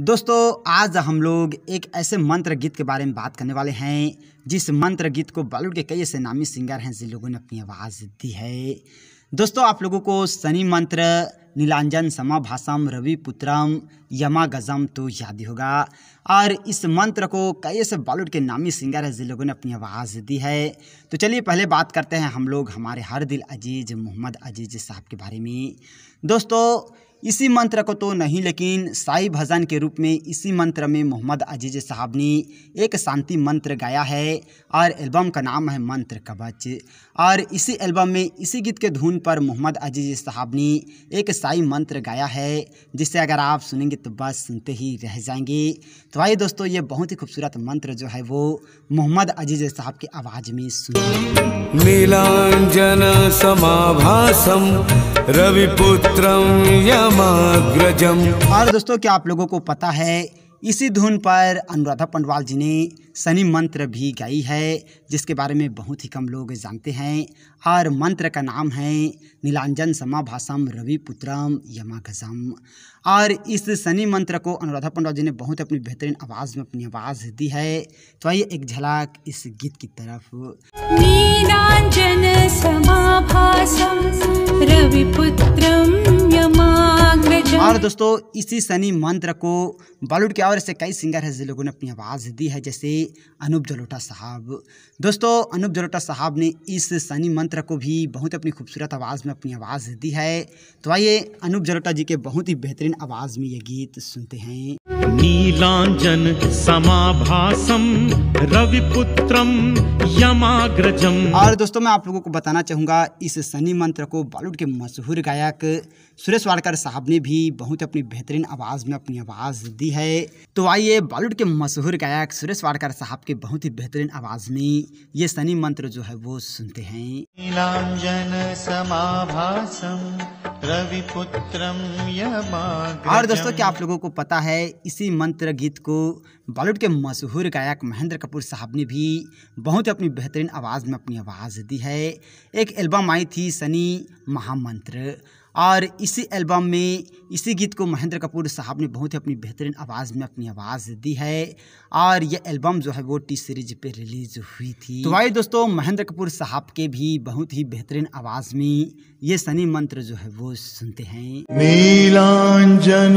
दोस्तों आज हम लोग एक ऐसे मंत्र गीत के बारे में बात करने वाले हैं जिस मंत्र गीत को बॉलीवुड के कई ऐसे नामी सिंगर हैं जिन लोगों ने अपनी आवाज़ दी है दोस्तों आप लोगों को सनी मंत्र नीलांजन समा भाषम रवि पुत्रम यमा गजम तो याद ही होगा और इस मंत्र को कई ऐसे बॉलीवुड के नामी सिंगर हैं जिन लोगों ने अपनी आवाज़ दी है तो चलिए पहले बात करते हैं हम लोग हमारे हर दिल अजीज़ मोहम्मद अजीज़ साहब के बारे में दोस्तों इसी मंत्र को तो नहीं लेकिन साई भजन के रूप में इसी मंत्र में मोहम्मद अजीज साहब ने एक शांति मंत्र गाया है और एल्बम का नाम है मंत्र कवच और इसी एल्बम में इसी गीत के धुन पर मोहम्मद अजीज साहब ने एक साई मंत्र गाया है जिसे अगर आप सुनेंगे तो बस सुनते ही रह जाएंगे तो आइए दोस्तों ये बहुत ही खूबसूरत मंत्र जो है वो मोहम्मद अजीज साहब की आवाज़ में सुन नीलांजन समाभासम रविपुत्रम यम समाग्रजम और दोस्तों क्या आप लोगों को पता है इसी धुन पर अनुराधा पंडवाल जी ने शनि मंत्र भी गाई है जिसके बारे में बहुत ही कम लोग जानते हैं और मंत्र का नाम है नीलांजन समाभासम रवि पुत्रम यमा घसम और इस शनि मंत्र को अनुराधा पंडवाल जी ने बहुत अपनी बेहतरीन आवाज़ में अपनी आवाज़ दी है तो आइए एक झलक इस गीत की तरफ नीलांजन समाभासम यमा और हम्म। दोस्तों इसी सनी मंत्र को बॉलीवुड के और ऐसे कई सिंगर हैं जिन लोगों ने अपनी आवाज़ दी है जैसे अनूप जलोटा साहब दोस्तों अनूप जलोटा साहब ने इस सनी मंत्र को भी बहुत अपनी खूबसूरत आवाज़ में अपनी आवाज़ दी है तो आइए अनूप जलोटा जी के बहुत ही बेहतरीन आवाज़ में ये गीत सुनते हैं नीलांजन समाभासम रविपुत्रम यमाग्रजम और दोस्तों मैं आप लोगों को बताना चाहूँगा इस शनि मंत्र को बॉलीवुड के मशहूर गायक सुरेश वाडकर साहब ने भी बहुत अपनी बेहतरीन आवाज़ में अपनी आवाज़ दी है तो आइए बॉलीवुड के मशहूर गायक सुरेश वाडकर साहब के बहुत ही बेहतरीन आवाज़ में ये शनि मंत्र जो है वो सुनते हैं नीलांजन समाभासम और दोस्तों क्या आप लोगों को पता है इसी मंत्र गीत को बॉलीवुड के मशहूर गायक महेंद्र कपूर साहब ने भी बहुत ही अपनी बेहतरीन आवाज़ में अपनी आवाज़ दी है एक एल्बम आई थी सनी महामंत्र और इसी एल्बम में इसी गीत को महेंद्र कपूर साहब ने बहुत ही अपनी बेहतरीन आवाज़ में अपनी आवाज़ दी है और ये एल्बम जो है वो टी सीरीज पे रिलीज़ हुई थी तो भाई दोस्तों महेंद्र कपूर साहब के भी बहुत ही बेहतरीन आवाज़ में ये सनी मंत्र जो है वो सुनते हैं नीलांजन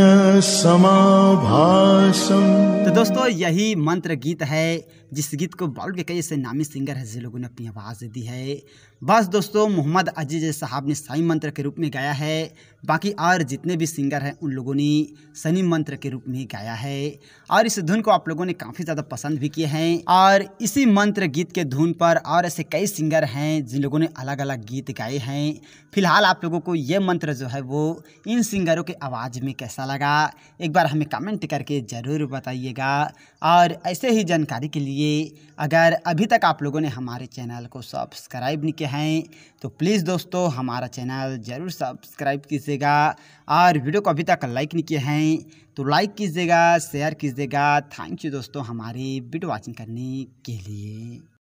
समाभासम तो दोस्तों यही मंत्र गीत है जिस गीत को बॉलीवुड के कई ऐसे नामी सिंगर है जिन लोगों ने अपनी आवाज़ दी है बस दोस्तों मोहम्मद अजीज साहब ने साई मंत्र के रूप में गाया है है बाकी और जितने भी सिंगर हैं उन लोगों ने शनि मंत्र के रूप में गाया है और इस धुन को आप लोगों ने काफ़ी ज़्यादा पसंद भी किए हैं और इसी मंत्र गीत के धुन पर और ऐसे कई सिंगर हैं जिन लोगों ने अलग अलग गीत गाए हैं फिलहाल आप लोगों को ये मंत्र जो है वो इन सिंगरों के आवाज़ में कैसा लगा एक बार हमें कमेंट करके ज़रूर बताइएगा और ऐसे ही जानकारी के लिए अगर अभी तक आप लोगों ने हमारे चैनल को सब्सक्राइब नहीं किया है तो प्लीज़ दोस्तों हमारा चैनल ज़रूर सब्सक्राइब सब्सक्राइब कीजिएगा और वीडियो को अभी तक लाइक नहीं किए हैं तो लाइक कीजिएगा शेयर कीजिएगा थैंक यू दोस्तों हमारी वीडियो वॉचिंग करने के लिए